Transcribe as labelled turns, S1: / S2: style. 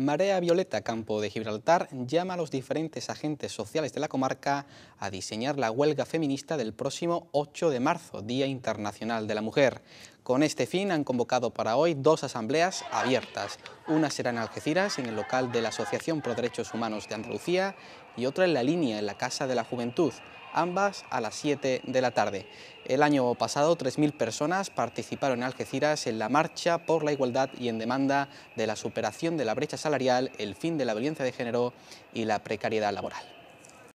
S1: Marea Violeta Campo de Gibraltar llama a los diferentes agentes sociales de la comarca a diseñar la huelga feminista del próximo 8 de marzo, Día Internacional de la Mujer. Con este fin han convocado para hoy dos asambleas abiertas. Una será en Algeciras, en el local de la Asociación Pro Derechos Humanos de Andalucía, y otra en La Línea, en la Casa de la Juventud, ambas a las 7 de la tarde. El año pasado 3.000 personas participaron en Algeciras en la marcha por la igualdad y en demanda de la superación de la brecha salarial, el fin de la violencia de género y la precariedad laboral.